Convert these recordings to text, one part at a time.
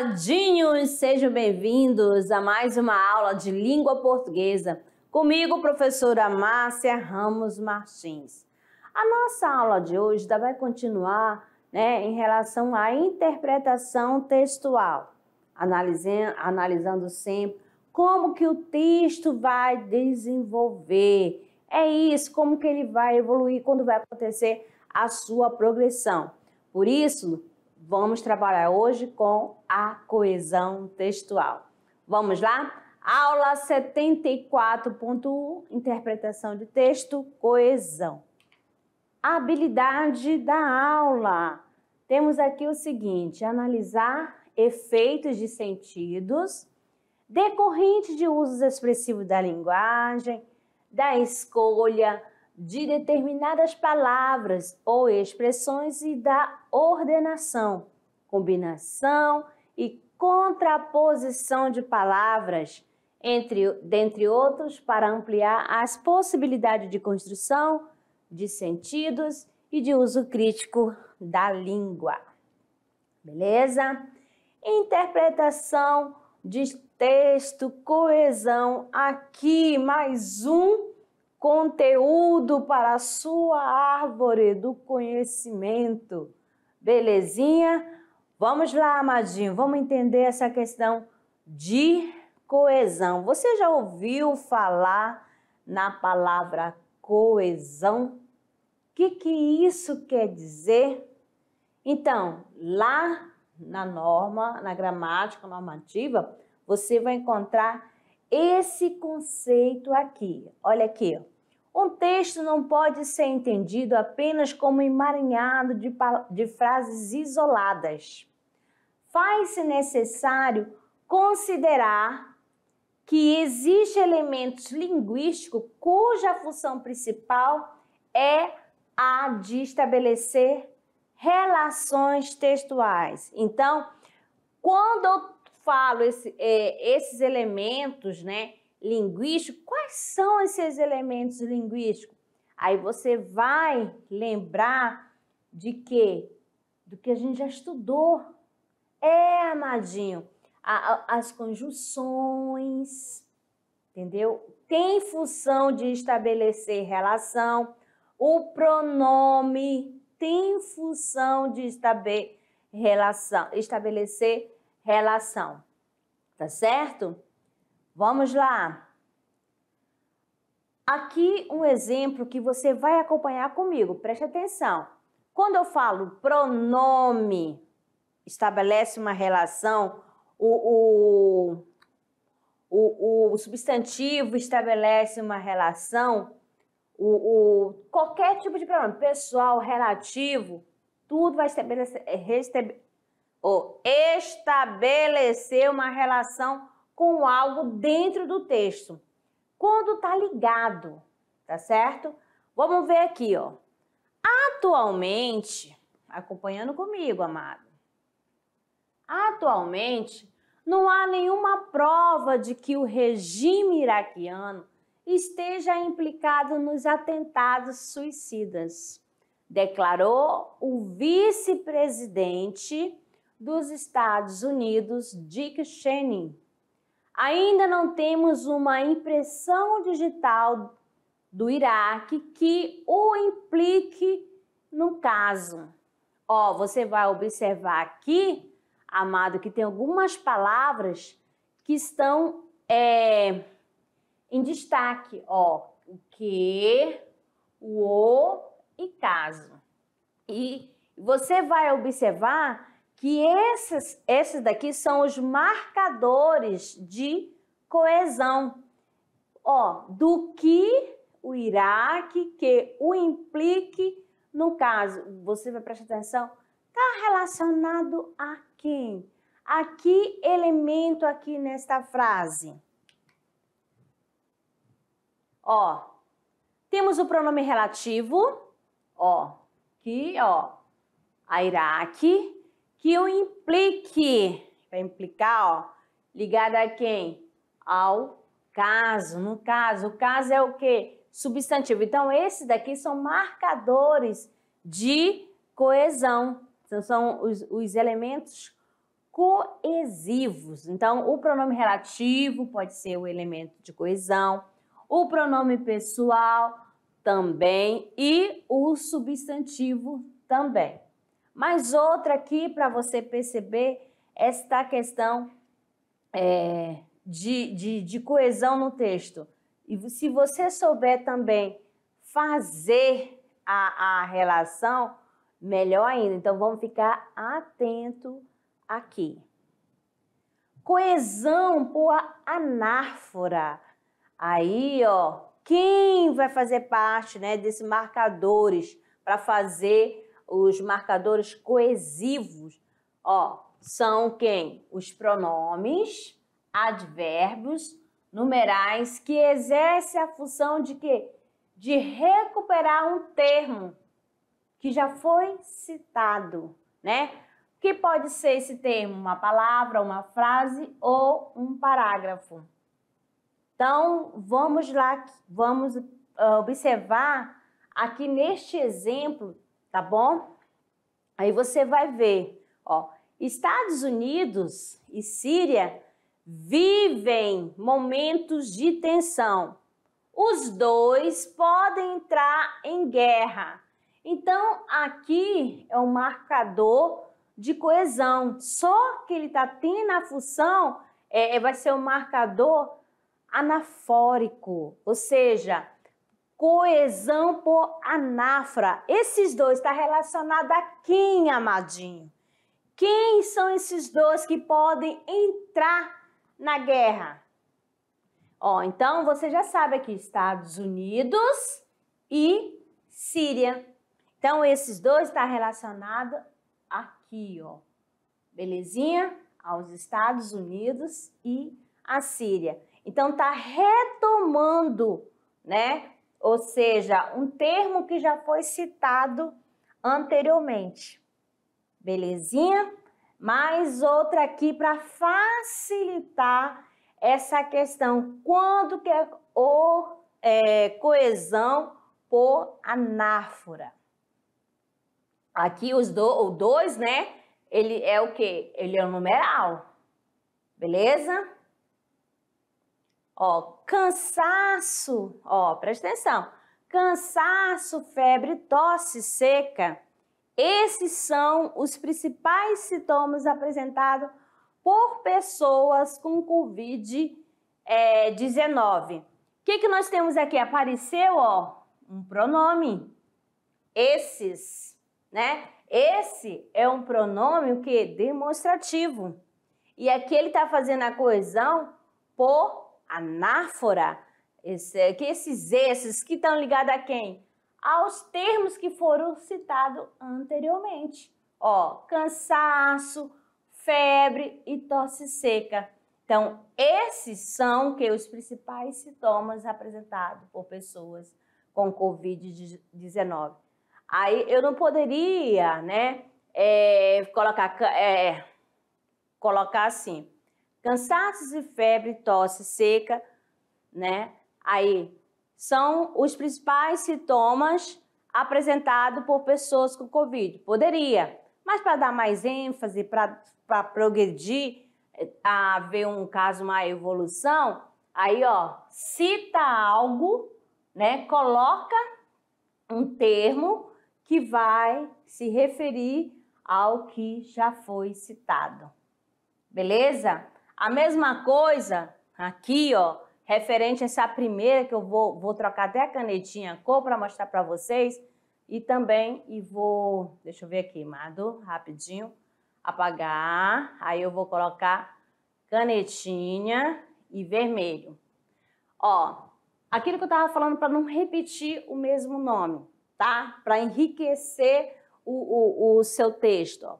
Amadinhos, sejam bem-vindos a mais uma aula de língua portuguesa. Comigo, professora Márcia Ramos Martins. A nossa aula de hoje tá, vai continuar né, em relação à interpretação textual, analisando, analisando sempre como que o texto vai desenvolver. É isso, como que ele vai evoluir, quando vai acontecer a sua progressão. Por isso, vamos trabalhar hoje com a coesão textual. Vamos lá? Aula 74.1, interpretação de texto, coesão. A habilidade da aula. Temos aqui o seguinte, analisar efeitos de sentidos decorrentes de usos expressivos da linguagem, da escolha, de determinadas palavras ou expressões e da ordenação, combinação e contraposição de palavras, entre, dentre outros, para ampliar as possibilidades de construção de sentidos e de uso crítico da língua. Beleza? Interpretação de texto, coesão. Aqui mais um conteúdo para a sua árvore do conhecimento. Belezinha? Vamos lá, amadinho, vamos entender essa questão de coesão. Você já ouviu falar na palavra coesão? O que, que isso quer dizer? Então, lá na norma, na gramática normativa, você vai encontrar esse conceito aqui. Olha aqui. Um texto não pode ser entendido apenas como emaranhado de, de frases isoladas. Faz-se necessário considerar que existe elementos linguísticos cuja função principal é a de estabelecer relações textuais. Então, quando eu falo esse, é, esses elementos né, linguísticos, quais são esses elementos linguísticos? Aí você vai lembrar de quê? Do que a gente já estudou. É, amadinho, a, a, as conjunções, entendeu? Tem função de estabelecer relação. O pronome tem função de estabelecer relação, estabelecer relação. Tá certo? Vamos lá. Aqui um exemplo que você vai acompanhar comigo, preste atenção. Quando eu falo pronome, estabelece uma relação, o, o, o, o substantivo estabelece uma relação, o, o, qualquer tipo de pronome, pessoal, relativo, tudo vai estabelecer, ou estabelecer uma relação com algo dentro do texto. Quando está ligado, tá certo? Vamos ver aqui, ó. Atualmente, acompanhando comigo, amado. Atualmente, não há nenhuma prova de que o regime iraquiano esteja implicado nos atentados suicidas, declarou o vice-presidente dos Estados Unidos, Dick Cheney. Ainda não temos uma impressão digital do Iraque que o implique no caso. Ó, oh, você vai observar aqui, amado, que tem algumas palavras que estão é, em destaque. Ó, oh, o que, o o e caso. E você vai observar que esses, esses daqui são os marcadores de coesão. Ó, do que o Iraque, que o implique, no caso, você vai prestar atenção, está relacionado a quem? A que elemento aqui nesta frase? Ó, temos o pronome relativo, ó, que, ó, a Iraque, que o implique, vai implicar, ó, ligado a quem? Ao caso. No caso, o caso é o quê? Substantivo. Então, esses daqui são marcadores de coesão. Então, são os, os elementos coesivos. Então, o pronome relativo pode ser o elemento de coesão, o pronome pessoal também e o substantivo também. Mas outra aqui para você perceber esta questão é, de, de, de coesão no texto. E se você souber também fazer a, a relação, melhor ainda. Então vamos ficar atento aqui. Coesão por anáfora. Aí, ó, quem vai fazer parte né, desses marcadores para fazer os marcadores coesivos, ó, são quem? Os pronomes, advérbios, numerais que exerce a função de quê? De recuperar um termo que já foi citado, né? Que pode ser esse termo, uma palavra, uma frase ou um parágrafo. Então, vamos lá, vamos ah, observar aqui neste exemplo tá bom? Aí você vai ver, ó, Estados Unidos e Síria vivem momentos de tensão. Os dois podem entrar em guerra. Então, aqui é um marcador de coesão. Só que ele está tendo a função, é, é, vai ser um marcador anafórico, ou seja, coesão por anafra. Esses dois está relacionado a quem, amadinho? Quem são esses dois que podem entrar na guerra? Ó, então você já sabe aqui Estados Unidos e Síria. Então esses dois está relacionado aqui, ó. Belezinha? Aos Estados Unidos e a Síria. Então está retomando, né, ou seja, um termo que já foi citado anteriormente. Belezinha? Mais outra aqui para facilitar essa questão. Quando que é, o, é, coesão por anáfora? Aqui os do, o 2, né? Ele é o quê? Ele é o numeral. Beleza? Ó, cansaço, ó, presta atenção. Cansaço, febre, tosse seca. Esses são os principais sintomas apresentados por pessoas com Covid-19. É, o que, que nós temos aqui? Apareceu, ó, um pronome. Esses, né? Esse é um pronome o que demonstrativo. E aqui ele está fazendo a coesão por anáfora, esse, é, que esses esses que estão ligados a quem? Aos termos que foram citados anteriormente. Ó, cansaço, febre e tosse seca. Então, esses são que os principais sintomas apresentados por pessoas com Covid-19. Aí eu não poderia, né, é, colocar, é, colocar assim, Cansados e febre, tosse seca, né? Aí são os principais sintomas apresentados por pessoas com Covid. Poderia, mas para dar mais ênfase, para progredir, eh, a haver um caso, uma evolução, aí ó, cita algo, né? Coloca um termo que vai se referir ao que já foi citado. Beleza? A mesma coisa aqui, ó, referente a essa primeira que eu vou, vou trocar até a canetinha a cor para mostrar para vocês. E também, e vou, deixa eu ver aqui, Mado, rapidinho, apagar. Aí eu vou colocar canetinha e vermelho. Ó, aquilo que eu tava falando para não repetir o mesmo nome, tá? Para enriquecer o, o, o, seu texto, ó.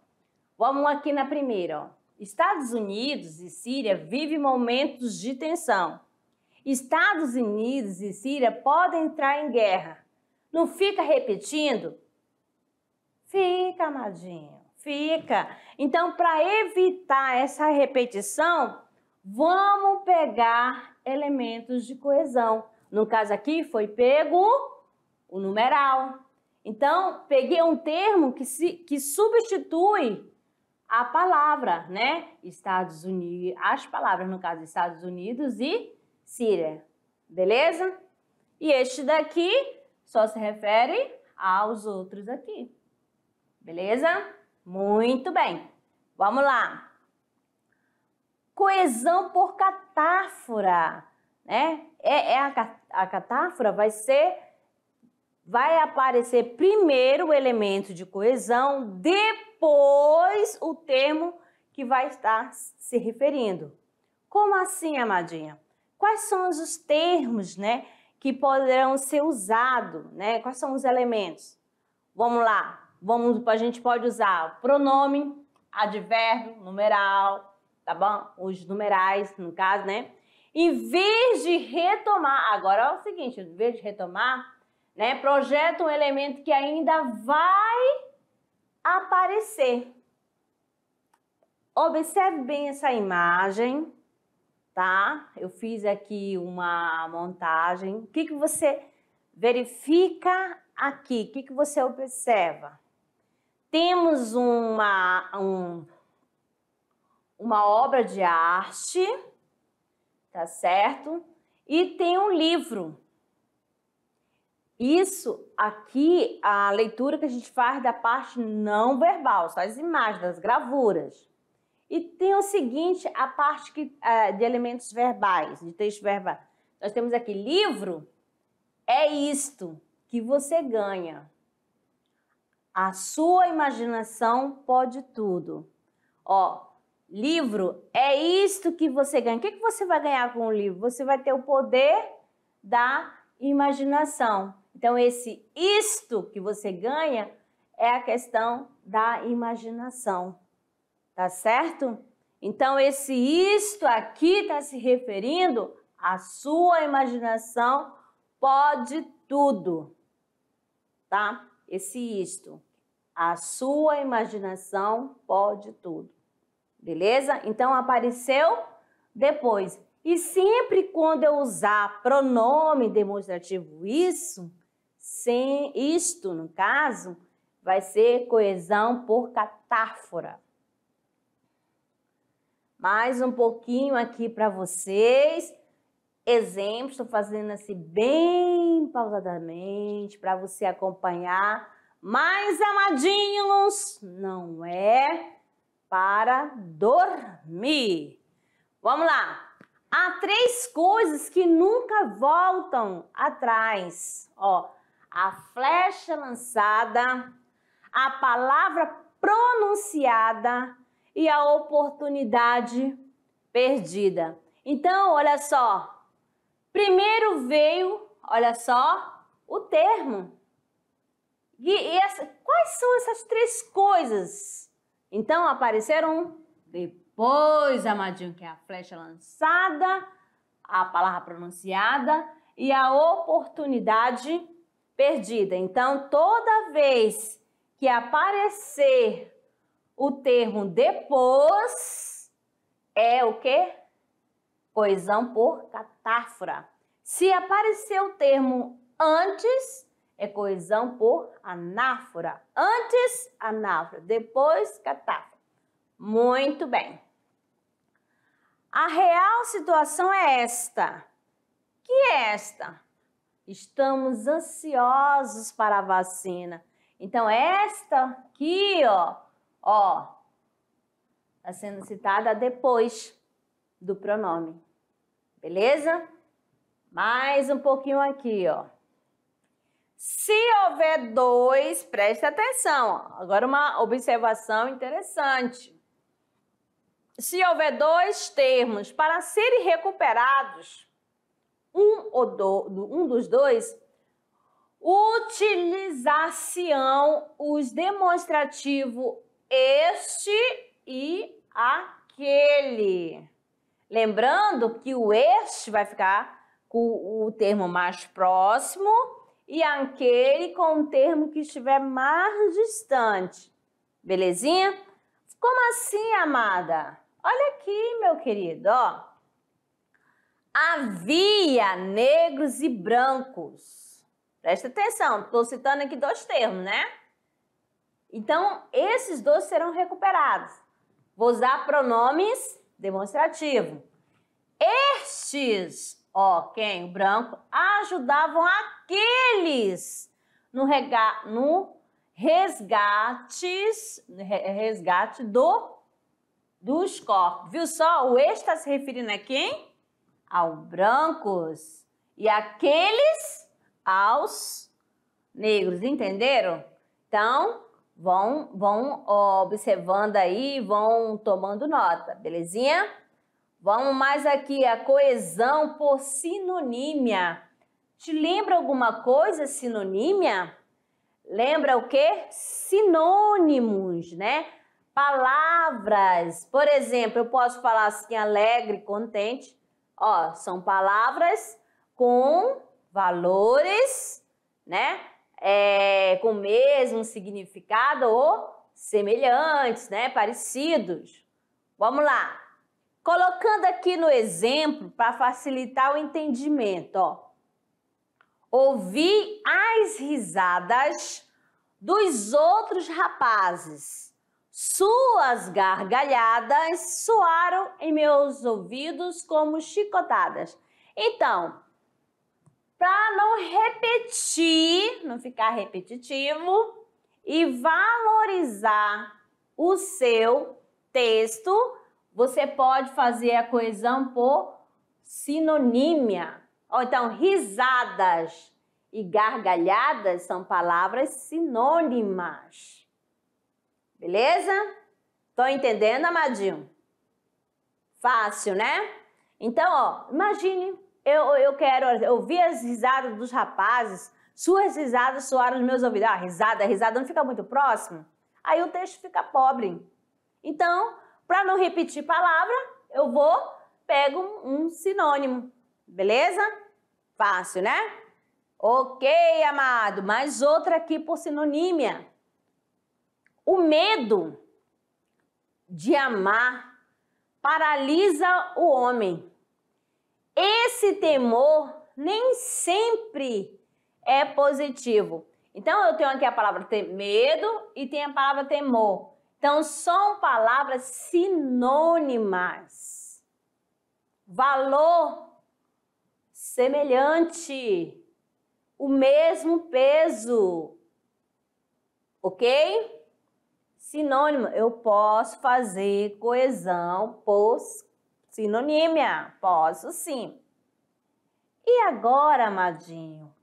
Vamos aqui na primeira, ó. Estados Unidos e Síria vivem momentos de tensão. Estados Unidos e Síria podem entrar em guerra. Não fica repetindo? Fica, amadinho, fica. Então, para evitar essa repetição, vamos pegar elementos de coesão. No caso aqui, foi pego o numeral. Então, peguei um termo que, se, que substitui a palavra, né? Estados Unidos, as palavras, no caso, Estados Unidos e Síria, beleza? E este daqui só se refere aos outros aqui, beleza? Muito bem, vamos lá. Coesão por catáfora, né? É, é a, a catáfora vai ser vai aparecer primeiro o elemento de coesão, depois o termo que vai estar se referindo. Como assim, amadinha? Quais são os termos, né, que poderão ser usados, né? Quais são os elementos? Vamos lá. Vamos, a gente pode usar pronome, advérbio, numeral, tá bom? Os numerais, no caso, né? Em vez de retomar, agora é o seguinte, em vez de retomar, né? Projeta um elemento que ainda vai aparecer. Observe bem essa imagem, tá? Eu fiz aqui uma montagem. O que, que você verifica aqui? O que, que você observa? Temos uma, um, uma obra de arte, tá certo? E tem um livro. Isso aqui, a leitura que a gente faz da parte não verbal, só as imagens, das gravuras. E tem o seguinte, a parte que, é, de elementos verbais, de texto verbal. Nós temos aqui livro, é isto que você ganha. A sua imaginação pode tudo. Ó, livro, é isto que você ganha. O que, que você vai ganhar com o livro? Você vai ter o poder da imaginação. Então, esse isto que você ganha é a questão da imaginação, tá certo? Então, esse isto aqui está se referindo à sua imaginação, pode tudo, tá? Esse isto. A sua imaginação pode tudo. Beleza? Então apareceu depois. E sempre quando eu usar pronome demonstrativo isso, Sim, isto, no caso, vai ser coesão por catáfora. Mais um pouquinho aqui para vocês. Exemplos, estou fazendo assim bem pausadamente para você acompanhar. mais amadinhos, não é para dormir. Vamos lá. Há três coisas que nunca voltam atrás. Ó, a flecha lançada, a palavra pronunciada e a oportunidade perdida. Então, olha só. Primeiro veio, olha só, o termo. E, e essa, quais são essas três coisas? Então, apareceram depois, amadinho, que é a flecha lançada, a palavra pronunciada e a oportunidade perdida perdida. Então, toda vez que aparecer o termo depois, é o quê? Coesão por catáfora. Se aparecer o termo antes, é coesão por anáfora. Antes, anáfora. Depois, catáfora. Muito bem. A real situação é esta. Que é esta? Estamos ansiosos para a vacina. Então, esta aqui, ó, ó, está sendo citada depois do pronome. Beleza? Mais um pouquinho aqui, ó. Se houver dois, preste atenção. Agora uma observação interessante. Se houver dois termos para serem recuperados, um, ou do, um dos dois, utilização os demonstrativo este e aquele. Lembrando que o este vai ficar com o termo mais próximo e aquele com o termo que estiver mais distante. Belezinha? Como assim, amada? Olha aqui, meu querido, ó havia negros e brancos. Presta atenção, estou citando aqui dois termos, né? Então, esses dois serão recuperados. Vou usar pronomes demonstrativo. Estes, ó, quem? O branco, ajudavam aqueles no, rega, no resgates, resgate do, dos corpos. Viu só? O este está se referindo a quem? aos brancos e aqueles aos negros, entenderam? Então, vão, vão observando aí, vão tomando nota, belezinha? Vamos mais aqui, a coesão por sinonímia. Te lembra alguma coisa sinonímia? Lembra o quê? Sinônimos, né? Palavras. Por exemplo, eu posso falar assim, alegre, contente. Ó, são palavras com valores, né? É, com o mesmo significado ou semelhantes, né? Parecidos. Vamos lá. Colocando aqui no exemplo para facilitar o entendimento, ó. Ouvi as risadas dos outros rapazes suas gargalhadas soaram em meus ouvidos como chicotadas. Então, para não repetir, não ficar repetitivo, e valorizar o seu texto, você pode fazer a coesão por sinonímia. Ou então, risadas e gargalhadas são palavras sinônimas. Beleza? Tô entendendo, amadinho? Fácil, né? Então, ó, imagine, eu, eu quero eu ouvir as risadas dos rapazes, suas risadas soaram nos meus ouvidos. Ah, risada, risada, não fica muito próximo? Aí o texto fica pobre. Então, para não repetir palavra, eu vou, pego um sinônimo. Beleza? Fácil, né? Ok, amado. Mais outra aqui por sinonímia. O medo de amar paralisa o homem. Esse temor nem sempre é positivo. Então eu tenho aqui a palavra medo e tem a palavra temor. Então são palavras sinônimas. Valor semelhante, o mesmo peso. OK? Sinônimo, eu posso fazer coesão por sinonímia. Posso sim. E agora, amadinho,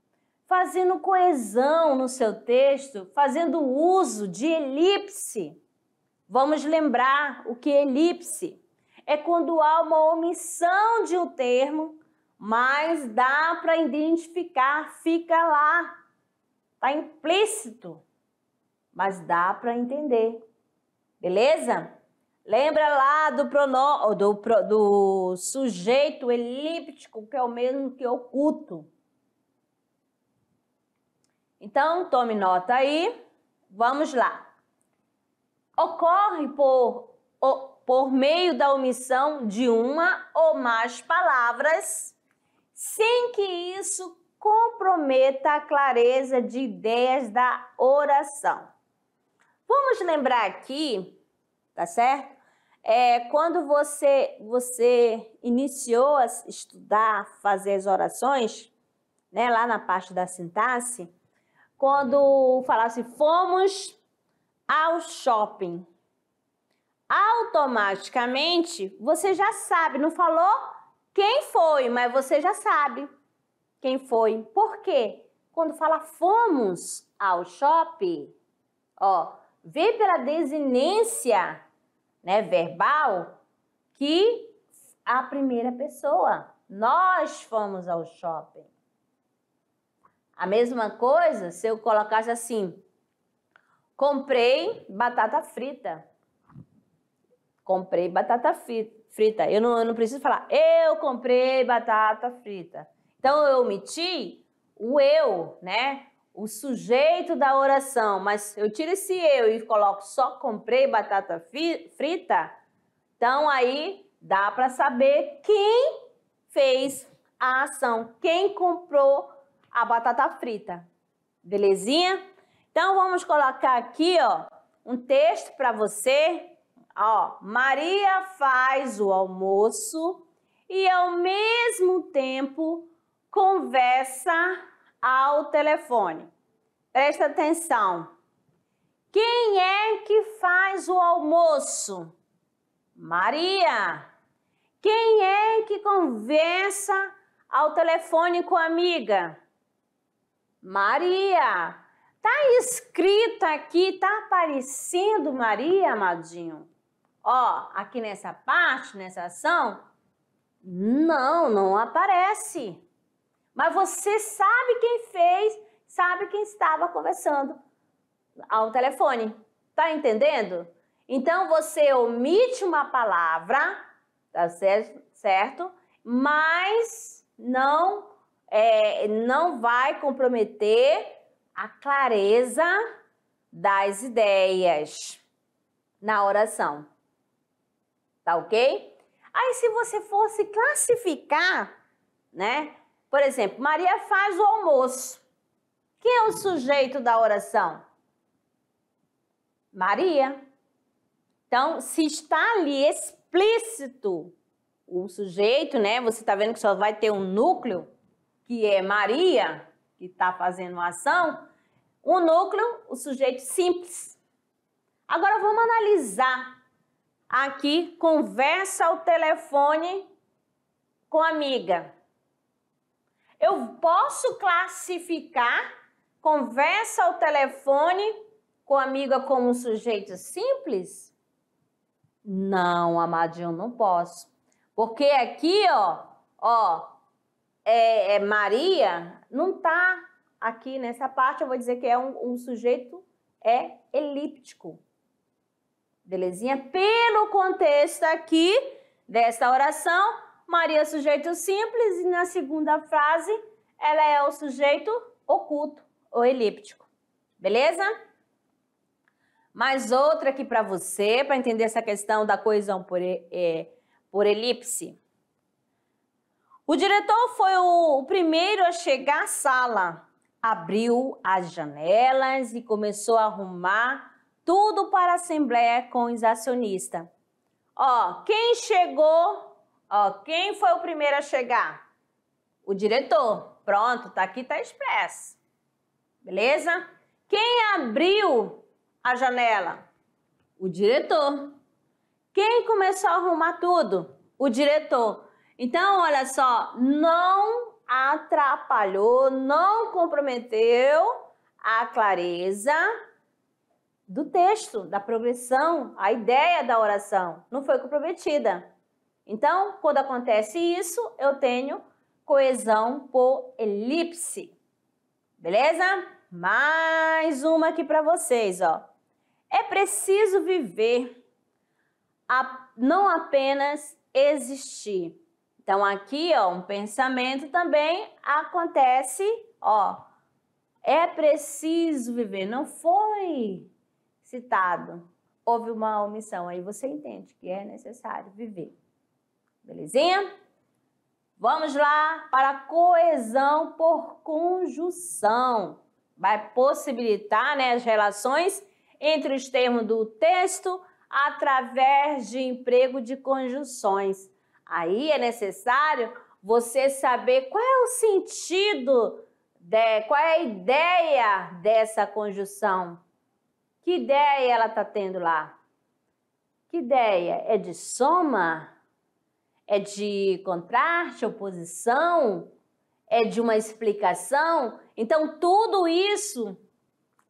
fazendo coesão no seu texto, fazendo uso de elipse. Vamos lembrar o que é elipse. É quando há uma omissão de um termo, mas dá para identificar, fica lá. Está implícito mas dá para entender. Beleza? Lembra lá do, prono, do, do sujeito elíptico, que é o mesmo que oculto. Então, tome nota aí. Vamos lá. Ocorre por, por meio da omissão de uma ou mais palavras, sem que isso comprometa a clareza de ideias da oração. Vamos lembrar aqui, tá certo? É, quando você, você iniciou a estudar, fazer as orações, né, lá na parte da sintaxe, quando falasse assim, fomos ao shopping, automaticamente você já sabe, não falou quem foi, mas você já sabe quem foi. Por quê? Quando fala fomos ao shopping, ó, vê pela desinência né, verbal que a primeira pessoa. Nós fomos ao shopping. A mesma coisa se eu colocasse assim: comprei batata frita. Comprei batata frita. Eu não, eu não preciso falar, eu comprei batata frita. Então eu omiti o eu, né? o sujeito da oração, mas eu tiro esse eu e coloco só comprei batata frita, então aí dá para saber quem fez a ação, quem comprou a batata frita. Belezinha? Então vamos colocar aqui, ó, um texto para você, ó, Maria faz o almoço e ao mesmo tempo conversa ao telefone. Presta atenção. Quem é que faz o almoço? Maria. Quem é que conversa ao telefone com a amiga? Maria. Tá escrito aqui, tá aparecendo Maria, amadinho? Ó, aqui nessa parte, nessa ação, não, não aparece. Mas você sabe quem fez, sabe quem estava conversando ao telefone. Tá entendendo? Então você omite uma palavra, tá certo? Mas não é, não vai comprometer a clareza das ideias na oração. Tá ok? Aí se você fosse classificar, né? Por exemplo, Maria faz o almoço. Quem é o sujeito da oração? Maria. Então, se está ali explícito o sujeito, né? Você está vendo que só vai ter um núcleo, que é Maria, que está fazendo a ação. O núcleo, o sujeito simples. Agora vamos analisar aqui conversa ao telefone com amiga. Eu posso classificar conversa ao telefone com a amiga como um sujeito simples? Não, amadinho, não posso. Porque aqui, ó, ó, é, é Maria não tá aqui nessa parte, eu vou dizer que é um, um sujeito é elíptico. Belezinha? Pelo contexto aqui desta oração, Maria é sujeito simples e na segunda frase ela é o sujeito oculto ou elíptico. Beleza? Mais outra aqui para você, para entender essa questão da coesão por, é, por elipse. O diretor foi o, o primeiro a chegar à sala, abriu as janelas e começou a arrumar tudo para a assembleia com os acionistas. Ó, quem chegou Ó, quem foi o primeiro a chegar? O diretor. Pronto, tá aqui, tá expresso. Beleza? Quem abriu a janela? O diretor. Quem começou a arrumar tudo? O diretor. Então, olha só, não atrapalhou, não comprometeu a clareza do texto, da progressão, a ideia da oração. Não foi comprometida. Então, quando acontece isso, eu tenho coesão por elipse. Beleza? Mais uma aqui para vocês, ó. É preciso viver, a, não apenas existir. Então, aqui, ó, um pensamento também acontece, ó. É preciso viver, não foi citado. Houve uma omissão, aí você entende que é necessário viver. Belezinha? Vamos lá para a coesão por conjunção. Vai possibilitar né, as relações entre os termos do texto através de emprego de conjunções. Aí é necessário você saber qual é o sentido, de, qual é a ideia dessa conjunção. Que ideia ela está tendo lá? Que ideia? É de soma? É de contraste, oposição? É de uma explicação? Então, tudo isso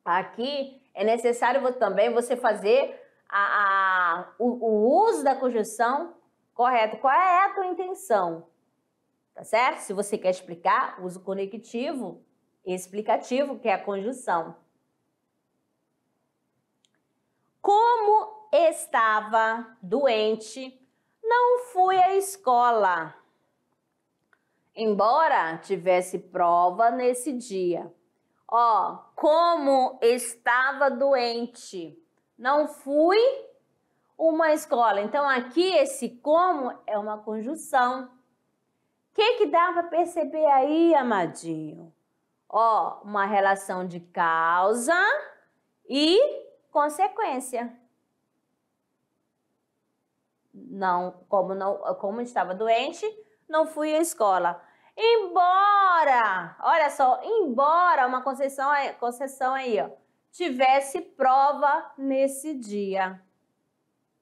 aqui é necessário também você fazer a, a, o, o uso da conjunção correta. Qual é a tua intenção? Tá certo? Se você quer explicar, uso conectivo explicativo, que é a conjunção. Como estava doente não fui à escola, embora tivesse prova nesse dia. Ó, oh, como estava doente, não fui uma escola. Então aqui esse como é uma conjunção. O que que dá para perceber aí, amadinho? Ó, oh, uma relação de causa e consequência não, como não, como estava doente, não fui à escola. Embora, olha só, embora uma concessão, é, concessão aí, ó, tivesse prova nesse dia.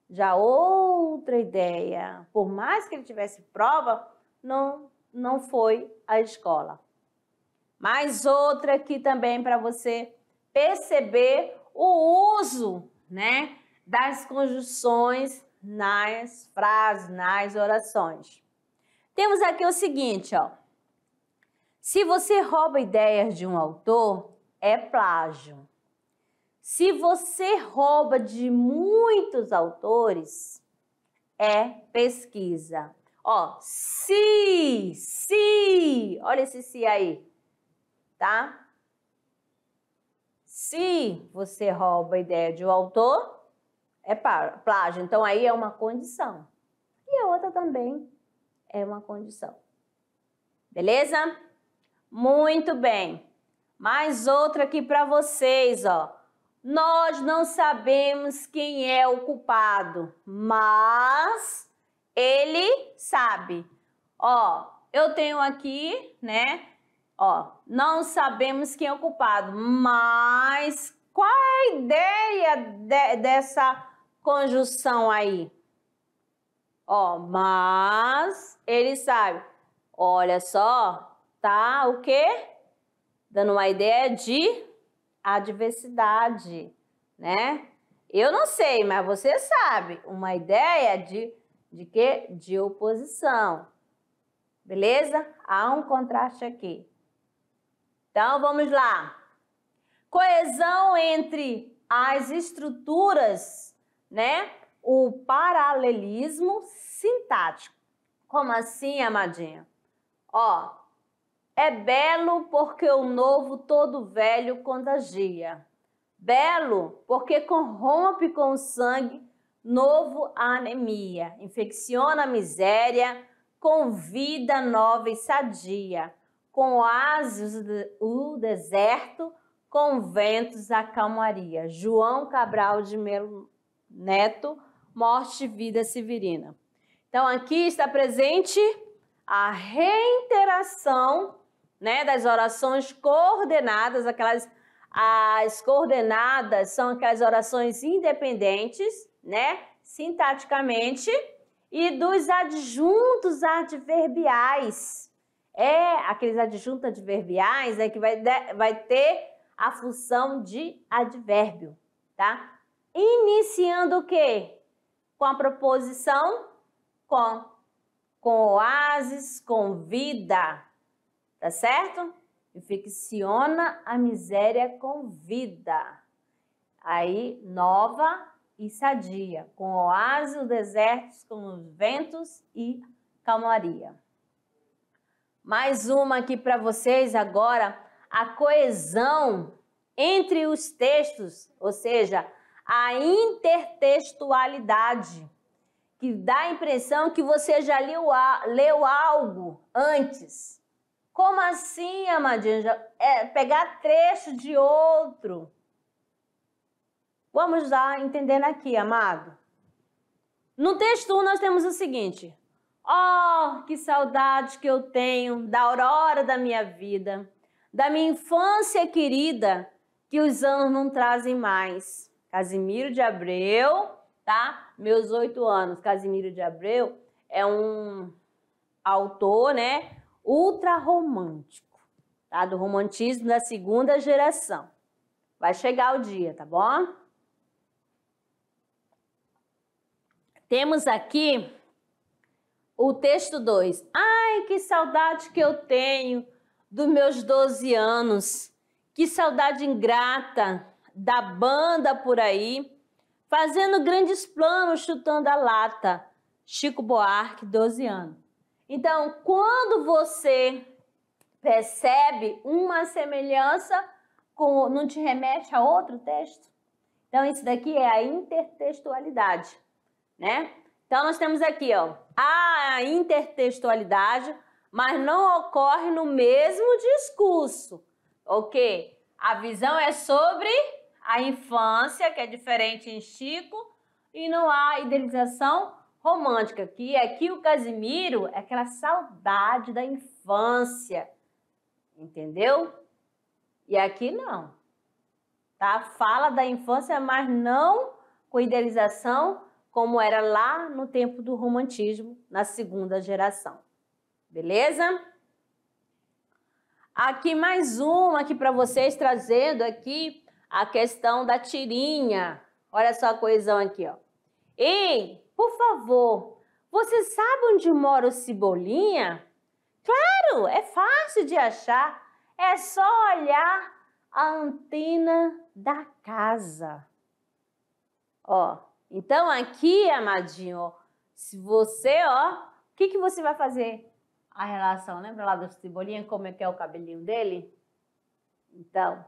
Já outra ideia, por mais que ele tivesse prova, não não foi à escola. Mais outra aqui também para você perceber o uso, né, das conjunções nas frases, nas orações. Temos aqui o seguinte, ó. Se você rouba ideias de um autor, é plágio. Se você rouba de muitos autores, é pesquisa. Ó, se, se, olha esse se aí, tá? Se você rouba a ideia de um autor, é plágio. Então, aí é uma condição. E a outra também é uma condição. Beleza? Muito bem. Mais outra aqui para vocês, ó. Nós não sabemos quem é o culpado, mas ele sabe. Ó, eu tenho aqui, né? Ó, não sabemos quem é o culpado, mas qual é a ideia de, dessa conjunção aí. Ó, mas ele sabe. Olha só, tá o quê? Dando uma ideia de adversidade, né? Eu não sei, mas você sabe. Uma ideia de, de quê? De oposição. Beleza? Há um contraste aqui. Então, vamos lá. Coesão entre as estruturas né? O paralelismo sintático. Como assim, amadinha? Ó, é belo porque o novo todo velho contagia. Belo porque corrompe com o sangue novo a anemia, infecciona a miséria, com vida nova e sadia, com oásis o deserto, com ventos a calmaria. João Cabral de Melo Neto, Morte e Vida Severina. Então, aqui está presente a reiteração né, das orações coordenadas, aquelas as coordenadas são aquelas orações independentes, né, sintaticamente, e dos adjuntos adverbiais. É aqueles adjuntos adverbiais né, que vai, vai ter a função de advérbio, tá? Iniciando o quê? Com a proposição com. Com oásis, com vida. Tá certo? ficciona a miséria com vida. Aí, nova e sadia. Com oásis, o deserto, com os ventos e calmaria. Mais uma aqui para vocês agora, a coesão entre os textos, ou seja, a intertextualidade, que dá a impressão que você já leu, leu algo antes. Como assim, Amadinha? É pegar trecho de outro. Vamos lá entendendo aqui, amado. No texto 1 nós temos o seguinte: Oh, que saudades que eu tenho da aurora da minha vida, da minha infância querida, que os anos não trazem mais. Casimiro de Abreu, tá? Meus oito anos. Casimiro de Abreu é um autor, né? Ultra romântico, tá? Do romantismo da segunda geração. Vai chegar o dia, tá bom? Temos aqui o texto 2. Ai, que saudade que eu tenho dos meus 12 anos. Que saudade ingrata da banda por aí, fazendo grandes planos, chutando a lata. Chico Buarque, 12 anos. Então, quando você percebe uma semelhança, com, não te remete a outro texto? Então, isso daqui é a intertextualidade, né? Então, nós temos aqui, ó, a intertextualidade, mas não ocorre no mesmo discurso, ok? A visão é sobre a infância, que é diferente em Chico, e não há idealização romântica, que aqui é o Casimiro é aquela saudade da infância, entendeu? E aqui não, tá? Fala da infância, mas não com idealização como era lá no tempo do romantismo, na segunda geração. Beleza? Aqui mais uma aqui para vocês trazendo aqui a questão da tirinha. Olha só a coesão aqui, ó. Ei, por favor, você sabe onde mora o Cebolinha? Claro, é fácil de achar. É só olhar a antena da casa. Ó, então aqui, amadinho, ó, se você, ó, o que, que você vai fazer? A relação, lembra lá do Cebolinha, como é que é o cabelinho dele? Então,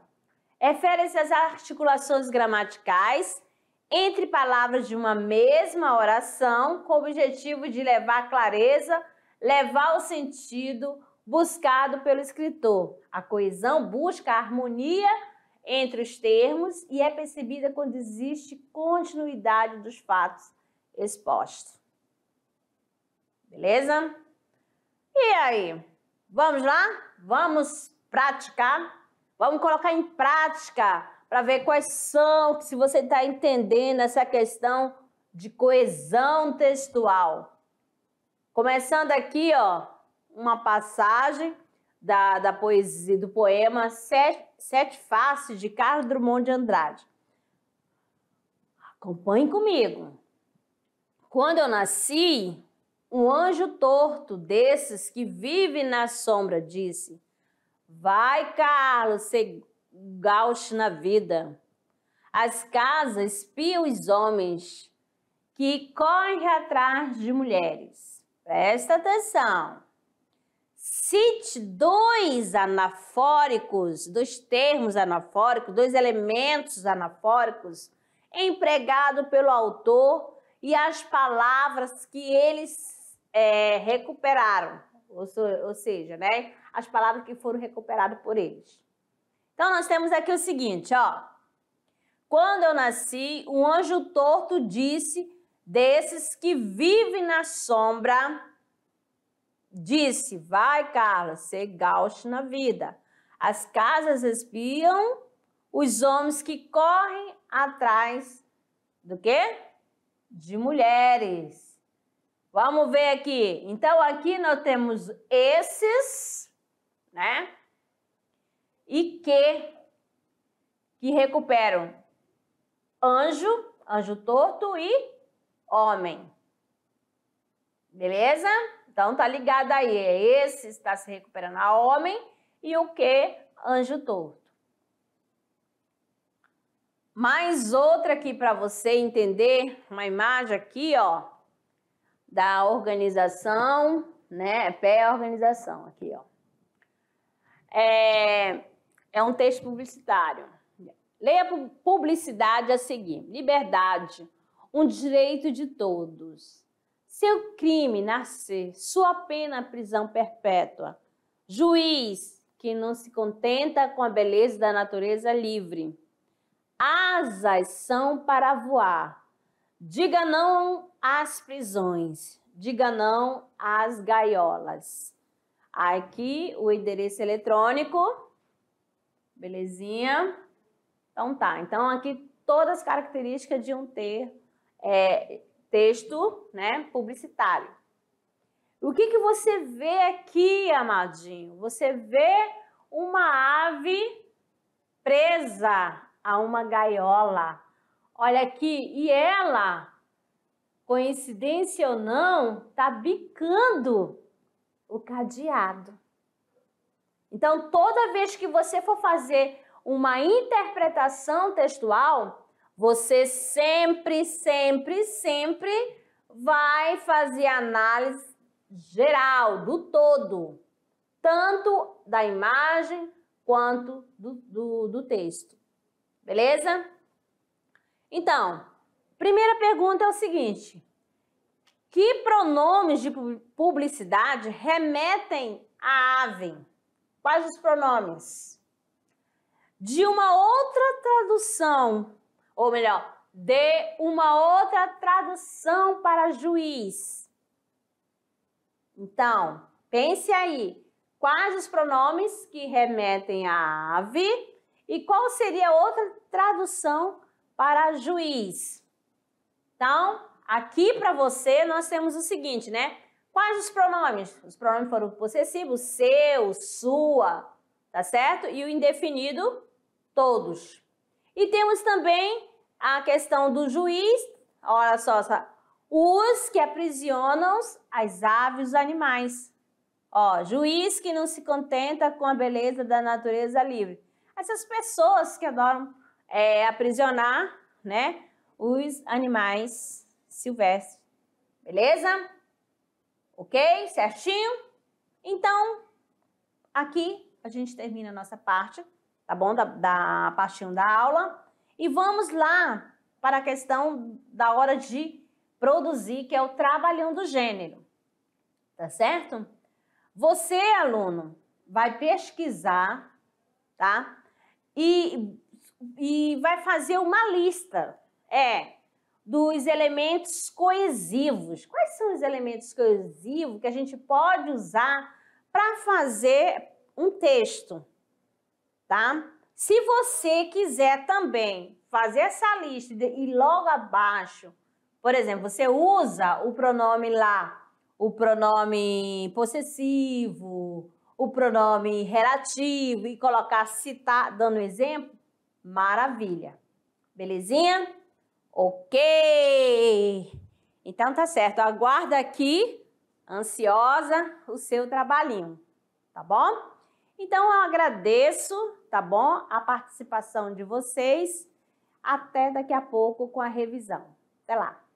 refere-se às articulações gramaticais entre palavras de uma mesma oração com o objetivo de levar clareza, levar o sentido buscado pelo escritor. A coesão busca a harmonia entre os termos e é percebida quando existe continuidade dos fatos expostos. Beleza? E aí? Vamos lá? Vamos praticar? Vamos colocar em prática para ver quais são, se você está entendendo essa questão de coesão textual. Começando aqui, ó, uma passagem da, da poesia, do poema Sete, Sete Faces, de Carlos Drummond de Andrade. Acompanhe comigo. Quando eu nasci, um anjo torto desses que vive na sombra disse Vai, Carlos, ser gaucho na vida. As casas espiam os homens que correm atrás de mulheres. Presta atenção. Cite dois anafóricos, dois termos anafóricos, dois elementos anafóricos empregado pelo autor e as palavras que eles é, recuperaram ou, seja, né, as palavras que foram recuperadas por eles. Então, nós temos aqui o seguinte, ó. Quando eu nasci, um anjo torto disse desses que vivem na sombra, disse, vai, Carla, ser gaucho na vida. As casas espiam os homens que correm atrás do quê? De mulheres. Vamos ver aqui. Então, aqui nós temos esses, né? E que, que recuperam anjo, anjo torto e homem. Beleza? Então, tá ligado aí. É esse está se recuperando a homem e o que, anjo torto. Mais outra aqui para você entender, uma imagem aqui, ó da organização, né? Pé é organização aqui, ó. É, é um texto publicitário. Leia a publicidade a seguir. Liberdade, um direito de todos. Seu crime nascer, sua pena é prisão perpétua. Juiz que não se contenta com a beleza da natureza livre. Asas são para voar, Diga não às prisões, diga não às gaiolas. Aqui o endereço eletrônico, belezinha? Então tá, então aqui todas as características de um ter, é, texto né, publicitário. O que, que você vê aqui, amadinho? Você vê uma ave presa a uma gaiola. Olha aqui, e ela, coincidência ou não, tá bicando o cadeado. Então, toda vez que você for fazer uma interpretação textual, você sempre, sempre, sempre vai fazer análise geral, do todo, tanto da imagem quanto do, do, do texto. Beleza? Então, primeira pergunta é o seguinte: que pronomes de publicidade remetem à ave? Quais os pronomes? De uma outra tradução, ou melhor, de uma outra tradução para juiz. Então, pense aí, quais os pronomes que remetem à ave e qual seria outra tradução para juiz. Então, aqui para você nós temos o seguinte, né? Quais os pronomes? Os pronomes foram possessivos, seu, sua, tá certo? E o indefinido, todos. E temos também a questão do juiz, olha só, os que aprisionam as aves e os animais. Ó, juiz que não se contenta com a beleza da natureza livre. Essas pessoas que adoram é, aprisionar, né, os animais silvestres. Beleza? Ok? Certinho? Então, aqui a gente termina a nossa parte, tá bom? Da, da parte 1 da aula. E vamos lá para a questão da hora de produzir, que é o trabalhando gênero. Tá certo? Você, aluno, vai pesquisar, tá? E e vai fazer uma lista é dos elementos coesivos. Quais são os elementos coesivos que a gente pode usar para fazer um texto, tá? Se você quiser também fazer essa lista e logo abaixo, por exemplo, você usa o pronome lá, o pronome possessivo, o pronome relativo e colocar citar, dando exemplo, Maravilha. Belezinha? Ok. Então tá certo. Aguarda aqui, ansiosa, o seu trabalhinho, tá bom? Então eu agradeço, tá bom? A participação de vocês. Até daqui a pouco com a revisão. Até lá.